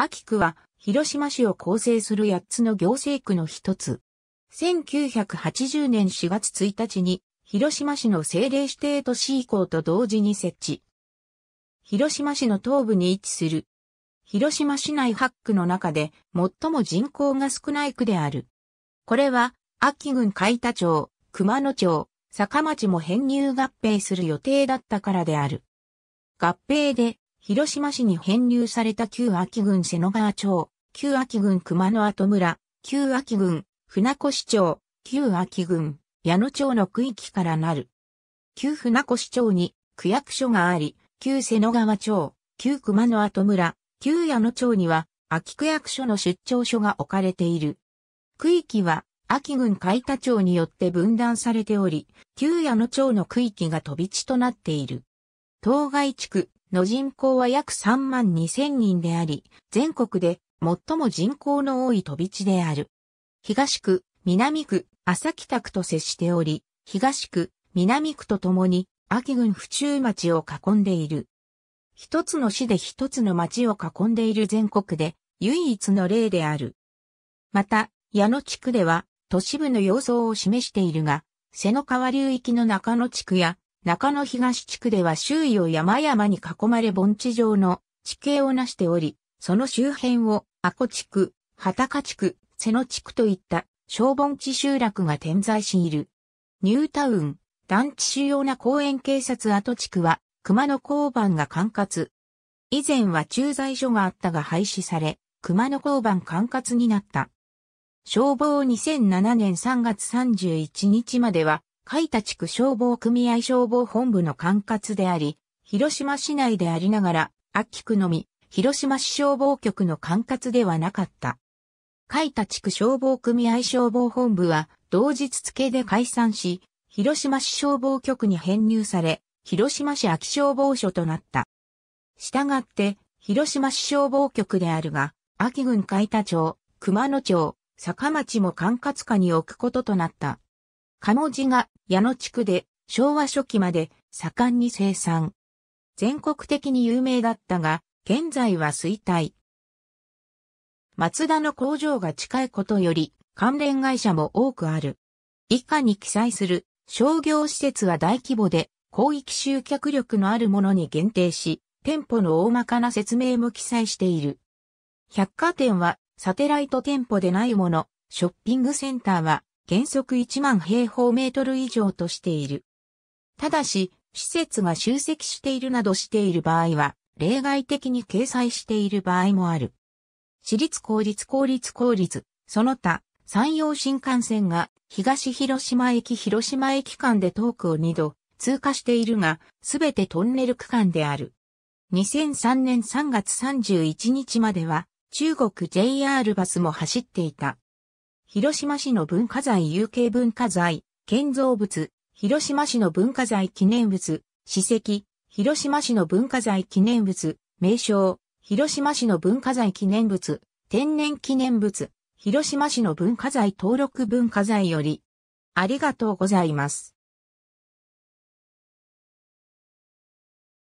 秋区は広島市を構成する八つの行政区の一つ。1980年4月1日に広島市の政令指定都市移行と同時に設置。広島市の東部に位置する。広島市内8区の中で最も人口が少ない区である。これは、秋郡海田町、熊野町、坂町も編入合併する予定だったからである。合併で広島市に編入された旧秋郡瀬野川町、旧秋郡熊野跡村、旧秋郡船越町、旧秋郡矢野町の区域からなる。旧船越町に区役所があり、旧瀬野川町、旧熊野跡村、旧矢野町には秋区役所の出張所が置かれている。区域は秋郡海田町によって分断されており、旧矢野町の区域が飛び地となっている。当該地区、の人口は約3万2000人であり、全国で最も人口の多い飛び地である。東区、南区、朝北区と接しており、東区、南区とともに、秋郡府中町を囲んでいる。一つの市で一つの町を囲んでいる全国で、唯一の例である。また、矢野地区では、都市部の様相を示しているが、瀬の川流域の中野地区や、中野東地区では周囲を山々に囲まれ盆地上の地形をなしており、その周辺を阿古地区、畑地区、瀬野地区といった小盆地集落が点在している。ニュータウン、団地主要な公園警察跡地区は熊野交番が管轄。以前は駐在所があったが廃止され、熊野交番管轄になった。消防2007年3月31日までは海田地区消防組合消防本部の管轄であり、広島市内でありながら、秋区のみ、広島市消防局の管轄ではなかった。海田地区消防組合消防本部は、同日付で解散し、広島市消防局に編入され、広島市秋消防署となった。したがって、広島市消防局であるが、秋郡海田町、熊野町、坂町も管轄下に置くこととなった。鴨地が矢野地区で昭和初期まで盛んに生産。全国的に有名だったが、現在は衰退。松田の工場が近いことより、関連会社も多くある。以下に記載する商業施設は大規模で広域集客力のあるものに限定し、店舗の大まかな説明も記載している。百貨店はサテライト店舗でないもの、ショッピングセンターは原則1万平方メートル以上としている。ただし、施設が集積しているなどしている場合は、例外的に掲載している場合もある。私立公立公立公立、その他、山陽新幹線が東広島駅広島駅間で遠くを2度通過しているが、すべてトンネル区間である。2003年3月31日までは中国 JR バスも走っていた。広島市の文化財有形文化財、建造物、広島市の文化財記念物、史跡、広島市の文化財記念物、名称、広島市の文化財記念物、天然記念物、広島市の文化財登録文化財より、ありがとうございます。